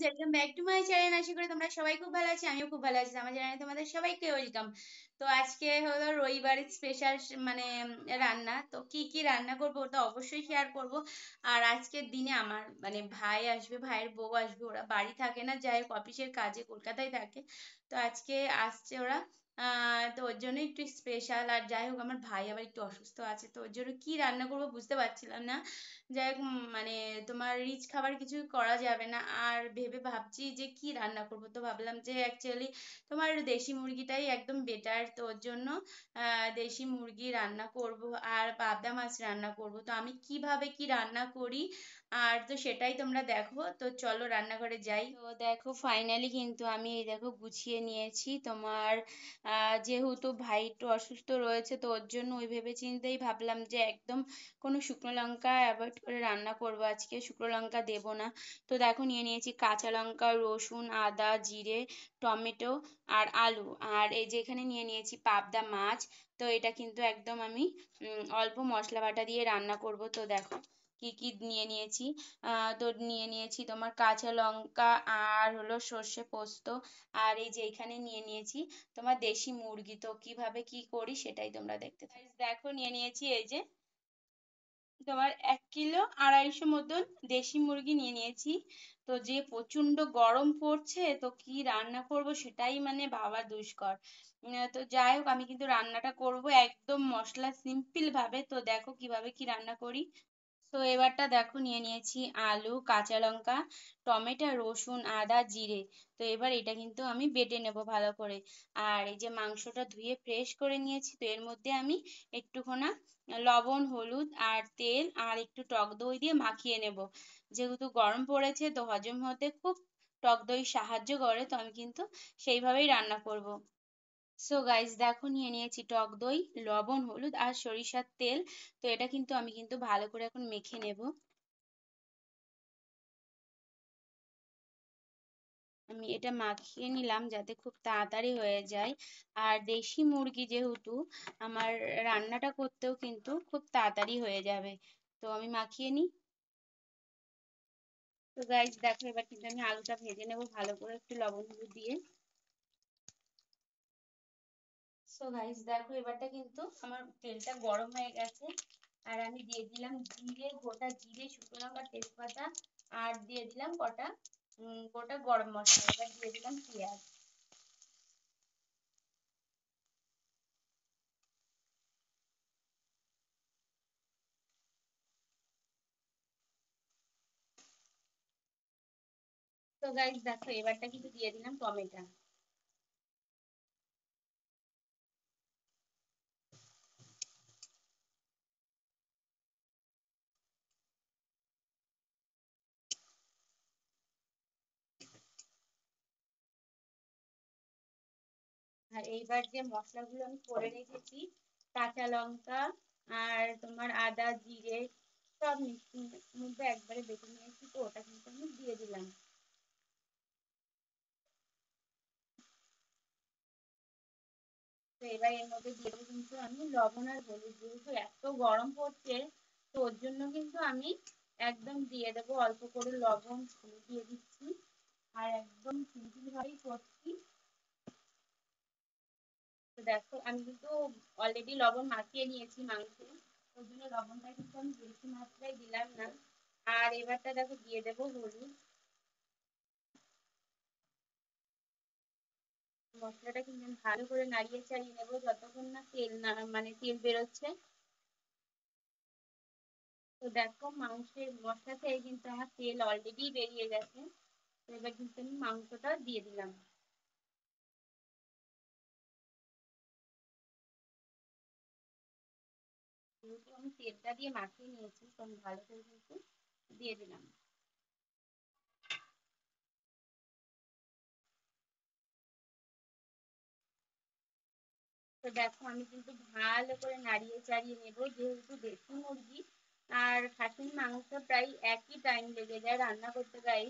Guys welcome back to my channel আশা করি তোমরা সবাই খুব ভালো আছো আমিও খুব ভালো আছি আমার চ্যানেলে তোমাদের সবাইকে ওয়েলকাম তো আজকে হলো স্পেশাল মানে রান্না তো কি কি রান্না করব ওটা অবশ্যই শেয়ার করব আর আজকের দিনে আমার মানে ভাই আসবে ভাইয়ের বউ আসবে ওরা বাড়ি থাকে না যাই হোক অফিসের কাজে কলকাতায় থাকে তো আজকে আসছে ওরা আহ তো ওর জন্য একটু স্পেশাল আর যাই হোক আমার ভাই আবার একটু অসুস্থ আছে তো ওর জন্য কি রান্না করবো বুঝতে পারছিলাম না যাই হোক মানে তোমার রিচ খাবার কিছু করা যাবে না আর ভেবে ভাবছি যে কি রান্না করবো তো ভাবলাম যে অ্যাকচুয়ালি তোমার দেশি মুরগিটাই একদম বেটার তো ওর জন্য দেশি মুরগি রান্না করব আর পাবদা মাছ রান্না করব তো আমি কিভাবে কি রান্না করি আর তো সেটাই তোমরা দেখো তো চলো রান্নাঘরে যাই তো দেখো ফাইনালি কিন্তু আমি এই দেখো গুছিয়ে নিয়েছি তোমার যে যেহেতু ভাই একটু অসুস্থ রয়েছে তো ওর জন্য ওই ভেবে চিন্তেই ভাবলাম যে একদম কোনো শুকনো লঙ্কা অ্যাভয়েড করে রান্না করবো আজকে শুকনো লঙ্কা দেবো না তো দেখো নিয়ে নিয়েছি কাঁচা লঙ্কা রসুন আদা জিরে টমেটো আর আলু আর এই যে এখানে নিয়ে নিয়েছি পাবদা মাছ তো এটা কিন্তু একদম আমি অল্প মশলা বাটা দিয়ে রান্না করব তো দেখো কি কি নিয়ে নিয়েছি তোর নিয়ে নিয়েছি তোমার কাঁচা লঙ্কা আর হলো সর্ষে পোস্ত আর এই যে এখানে নিয়ে নিয়েছি তোমার দেশি মুরগি তো কিভাবে কি করি সেটাই তোমরা দেখতে দেখো নিয়ে নিয়েছি এই যে তোমার এক কিলো আড়াইশো মতন দেশি মুরগি নিয়ে নিয়েছি তো যে প্রচন্ড গরম পড়ছে তো কি রান্না করব সেটাই মানে ভাবা দুষ্কর তো যাই হোক আমি কিন্তু রান্নাটা করব একদম মশলা simple ভাবে তো দেখো কিভাবে কি রান্না করি তো এবারটা দেখো নিয়ে নিয়েছি আলু কাঁচা লঙ্কা টমেটো রসুন আদা জিরে তো এবার এটা কিন্তু আমি বেটে নেব ভালো করে আর এই যে মাংসটা ধুয়ে ফ্রেশ করে নিয়েছি তো এর মধ্যে আমি একটুখানা লবণ হলুদ আর তেল আর একটু টক দই দিয়ে মাখিয়ে নেব যেহেতু গরম পড়েছে তো হজম হতে খুব টক দই সাহায্য করে তো আমি কিন্তু সেইভাবেই রান্না করব। সো গাইজ দেখো নিয়ে নিয়েছি টক দই লবণ হলুদ আর সরিষার তেল তো এটা কিন্তু আমি কিন্তু ভালো করে এখন মেখে নেব আমি এটা মাখিয়ে নিলাম যাতে খুব তাড়াতাড়ি হয়ে যায় আর দেশি মুরগি যেহেতু আমার রান্নাটা করতেও কিন্তু খুব তাড়াতাড়ি হয়ে যাবে তো আমি মাখিয়ে নিই তো গাইজ দেখো এবার কিন্তু আমি আলুটা ভেজে নেব ভালো করে একটু লবণ হলুদ দিয়ে সো গাইস দেখো এবারটা কিন্তু আমার তেলটা গরম হয়ে গেছে আর আমি দিয়ে দিলাম জিরে গোটা জিরে শুকনো লঙ্কা তেজপাতা আর দিয়ে দিলাম কটা গোটা গরম মশলা এবার দিয়ে দিলাম পেঁয়াজ তো গাইস দেখো এবারটা কিন্তু দিয়ে দিলাম টমেটা আর এইবার যে মশলাগুলো আমি করে রেখেছি কাঁচা লঙ্কা আর তোমার আদা জিরে সব মধ্যে একবারে বেটে নিয়েছি তো ওটা কিন্তু আমি দিয়ে দিলাম এবার এর মধ্যে দিয়ে কিন্তু আমি লবণ আর হলুদ যেহেতু এত গরম পড়ছে তো ওর জন্য কিন্তু আমি একদম দিয়ে দেবো অল্প করে লবণ দিয়ে দিচ্ছি আর একদম সিম্পল ভাবেই করছি তো দেখো আমি কিন্তু অলরেডি লবণ মাখিয়ে নিয়েছি মাংস ওই জন্য লবণটা কিন্তু আমি বেশি মাত্রায় দিলাম না আর এবারটা দেখো দিয়ে দেবো হলুদ মশলাটা কিন্তু ভালো করে নাড়িয়ে চাড়িয়ে নেবো যতক্ষণ না তেল না মানে তেল বেরোচ্ছে তো দেখো মাংসের মশলা থেকে কিন্তু আমার তেল অলরেডি বেরিয়ে গেছে তো এবার কিন্তু আমি মাংসটা দিয়ে দিলাম যেহেতু আমি তেলটা দিয়ে মাখিয়ে নিয়েছি তো আমি ভালো করে কিন্তু দিয়ে দিলাম তো দেখো আমি কিন্তু ভালো করে নাড়িয়ে চাড়িয়ে নেব যেহেতু দেশি মুরগি আর খাসির মাংস প্রায় একই টাইম লেগে যায় রান্না করতে গাই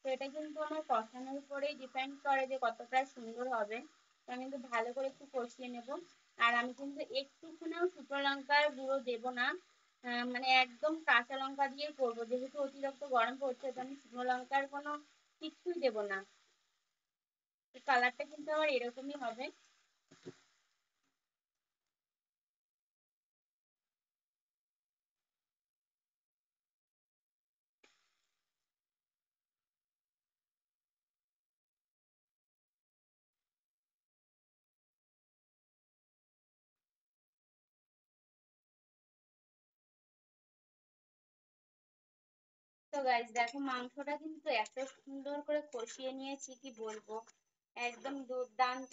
তো এটা কিন্তু আমার কষানোর উপরেই ডিপেন্ড করে যে কতটা সুন্দর হবে তো আমি কিন্তু ভালো করে একটু কষিয়ে নেব আর আমি কিন্তু একটুখানেও শুকনো লঙ্কার গুঁড়ো দেবো না মানে একদম কাঁচা লঙ্কা দিয়ে করবো যেহেতু অতিরিক্ত গরম পড়ছে তো আমি শুকনো লঙ্কার কোনো কিচ্ছুই দেবো না কালারটা কিন্তু আমার এরকমই হবে তো গাইজ দেখো মাংসটা কিন্তু এত সুন্দর করে কষিয়ে নিয়েছি কি বলবো একদম দুর্দান্ত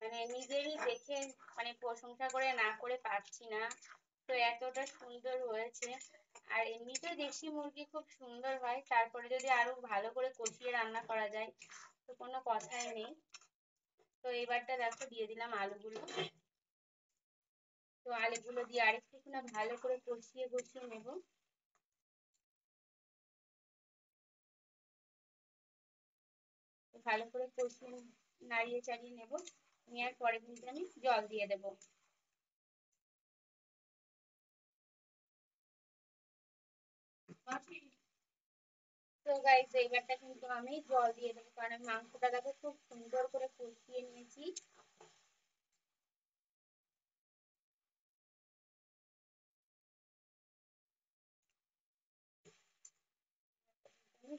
মানে নিজেরই দেখে মানে প্রশংসা করে না করে পারছি না তো এতটা সুন্দর হয়েছে আর এমনিতে দেশি মুরগি খুব সুন্দর হয় তারপরে যদি আরো ভালো করে কষিয়ে রান্না করা যায় তো কোনো কথাই নেই তো এবারটা দেখো দিয়ে দিলাম আলুগুলো তো আলুগুলো দিয়ে আরেকটু ভালো করে কষিয়ে গুছিয়ে নেবো ভালো করে কষিয়ে নাড়িয়ে চাড়িয়ে নেব নেওয়ার পরে কিন্তু আমি জল দিয়ে দেব তো গাইজ এইবারটা কিন্তু আমি জল দিয়ে দেবো কারণ আমি দেখো খুব সুন্দর করে কষিয়ে নিয়েছি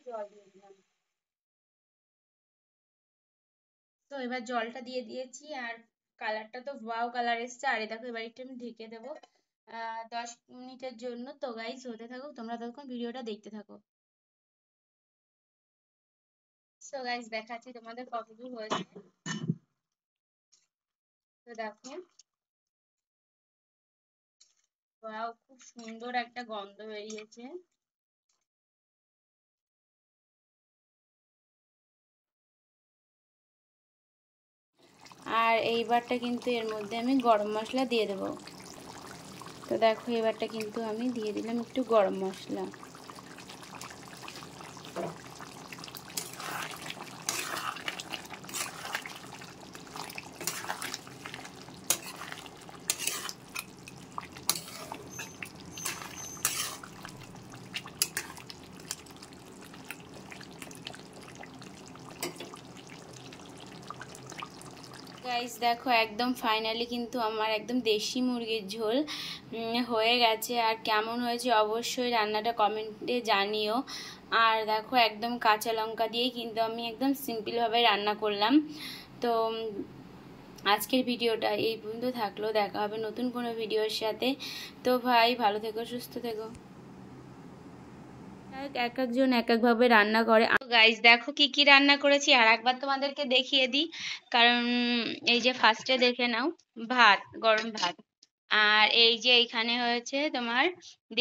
জল দিয়ে দিলাম তো এবার জলটা দিয়ে দিয়েছি আর কালারটা তো ওয়াও কালার এসছে আর দেখো এবার একটু আমি ঢেকে দেবো দশ মিনিটের জন্য তো গাইজ হতে থাকুক তোমরা ততক্ষণ ভিডিওটা দেখতে থাকো তো গাইজ দেখাচ্ছি তোমাদের কতদূর হয়েছে তো দেখো ওয়াও খুব সুন্দর একটা গন্ধ বেরিয়েছে আর এইবারটা কিন্তু এর মধ্যে আমি গরম মশলা দিয়ে দেবো তো দেখো এবারটা কিন্তু আমি দিয়ে দিলাম একটু গরম মশলা গাইস দেখো একদম ফাইনালি কিন্তু আমার একদম দেশি মুরগির ঝোল হয়ে গেছে আর কেমন হয়েছে অবশ্যই রান্নাটা কমেন্টে জানিও আর দেখো একদম কাঁচা লঙ্কা দিয়েই কিন্তু আমি একদম সিম্পলভাবে রান্না করলাম তো আজকের ভিডিওটা এই পর্যন্ত থাকলো দেখা হবে নতুন কোনো ভিডিওর সাথে তো ভাই ভালো থেকো সুস্থ থেকো এক একজন এক একভাবে রান্না করে গাইজ দেখো কি কি রান্না করেছি আর একবার তোমাদেরকে দেখিয়ে দিই কারণ এই যে ফার্স্টে দেখে নাও ভাত গরম ভাত আর এই যে এখানে হয়েছে তোমার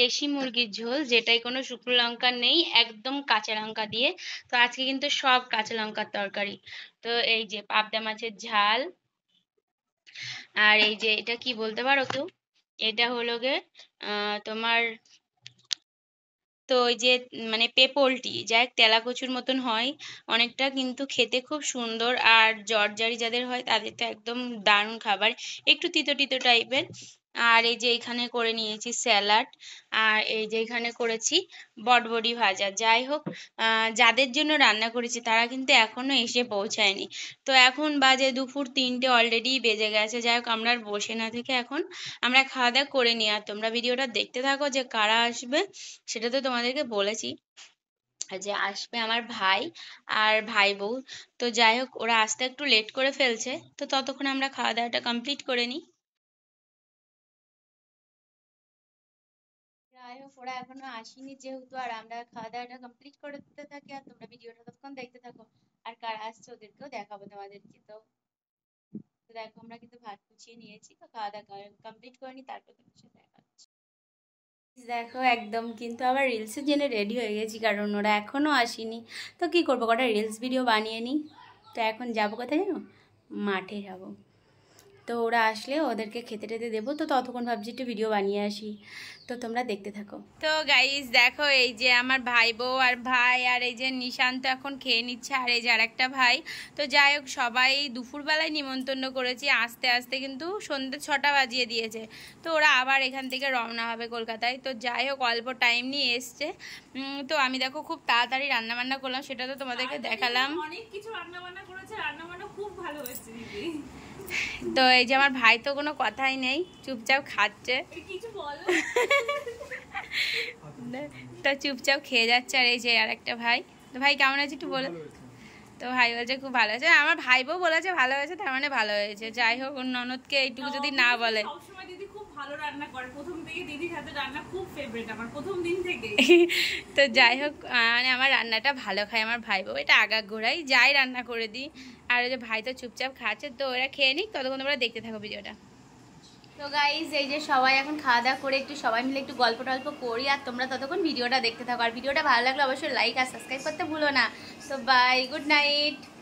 দেশি মুরগির ঝোল যেটাই কোনো শুকনো লঙ্কা নেই একদম কাঁচা লঙ্কা দিয়ে তো আজকে কিন্তু সব কাঁচা লঙ্কার তরকারি তো এই যে পাবদা মাছের ঝাল আর এই যে এটা কি বলতে পারো কেউ এটা হলো গে তোমার তো ওই যে মানে পেপলটি যা তেলা কচুর মতন হয় অনেকটা কিন্তু খেতে খুব সুন্দর আর জর্জারি যাদের হয় তাদের তো একদম দারুণ খাবার একটু তিতো তিতো টাইপের আর এই যে এখানে করে নিয়েছি স্যালাড আর এই যে এখানে করেছি বটবডি ভাজা যাই হোক যাদের জন্য রান্না করেছি তারা কিন্তু এখনও এসে পৌঁছায়নি তো এখন বাজে দুপুর তিনটে অলরেডি বেজে গেছে যাই হোক আমরা আর বসে না থেকে এখন আমরা খাওয়া দাওয়া করে নিই আর তোমরা ভিডিওটা দেখতে থাকো যে কারা আসবে সেটা তো তোমাদেরকে বলেছি যে আসবে আমার ভাই আর ভাই বউ তো যাই হোক ওরা আসতে একটু লেট করে ফেলছে তো ততক্ষণ আমরা খাওয়া দাওয়াটা কমপ্লিট করে নিই যাই হোক ওরা এখনো আসেনি যেহেতু আর আমরা খাওয়া দাওয়াটা কমপ্লিট করে দিতে থাকি আর তোমরা ভিডিওটা ততক্ষণ দেখতে থাকো আর কার আসছে ওদেরকেও দেখাবো তোমাদেরকে তো দেখো আমরা কিন্তু ভাত গুছিয়ে নিয়েছি তো খাওয়া দাওয়া কমপ্লিট করে নি তারপর তোমার সাথে দেখা হচ্ছে দেখো একদম কিন্তু আবার রিলসের জন্য রেডি হয়ে গেছি কারণ ওরা এখনও আসেনি তো কি করবো কটা রিলস ভিডিও বানিয়ে নিই তো এখন যাবো কোথায় জানো মাঠে যাবো তো ওরা আসলে ওদেরকে খেতে টেতে দেবো তো ততক্ষণ ভাবছি একটু ভিডিও বানিয়ে আসি তো তোমরা দেখতে থাকো তো গাইজ দেখো এই যে আমার ভাই বউ আর ভাই আর এই যে নিশান্ত এখন খেয়ে নিচ্ছে আর এই যে আর একটা ভাই তো যাই হোক সবাই দুপুরবেলায় নিমন্ত্রণ করেছি আস্তে আস্তে কিন্তু সন্ধ্যে ছটা বাজিয়ে দিয়েছে তো ওরা আবার এখান থেকে রওনা হবে কলকাতায় তো যাই হোক অল্প টাইম নিয়ে এসছে তো আমি দেখো খুব তাড়াতাড়ি রান্নাবান্না করলাম সেটা তো তোমাদেরকে দেখালাম অনেক কিছু রান্নাবান্না করেছে রান্নাবান্না খুব ভালো হয়েছে তো এই যে আমার ভাই তো কোনো কথাই নেই চুপচাপ খাচ্ছে তো চুপচাপ খেয়ে যাচ্ছে আর এই যে আর একটা ভাই তো ভাই কেমন আছে একটু বলে তো ভাই বলছে খুব ভালো আছে আমার ভাই বউ বলেছে ভালো হয়েছে তার মানে ভালো হয়েছে যাই হোক ননদকে এইটুকু যদি না বলে ভালো রান্না করে প্রথম থেকে দিদির হাতে রান্না খুব ফেভারিট আমার প্রথম দিন থেকে তো যাই হোক মানে আমার রান্নাটা ভালো খায় আমার ভাই বউ এটা আগা ঘোরাই যাই রান্না করে দিই আর ওই যে ভাই তো চুপচাপ খাচ্ছে তো ওরা খেয়ে নিক ততক্ষণ তোমরা দেখতে থাকো ভিডিওটা তো গাইজ এই যে সবাই এখন খাওয়া দাওয়া করে একটু সবাই মিলে একটু গল্প টল্প করি আর তোমরা ততক্ষণ ভিডিওটা দেখতে থাকো আর ভিডিওটা ভালো লাগলে অবশ্যই লাইক আর সাবস্ক্রাইব করতে ভুলো না তো বাই গুড নাইট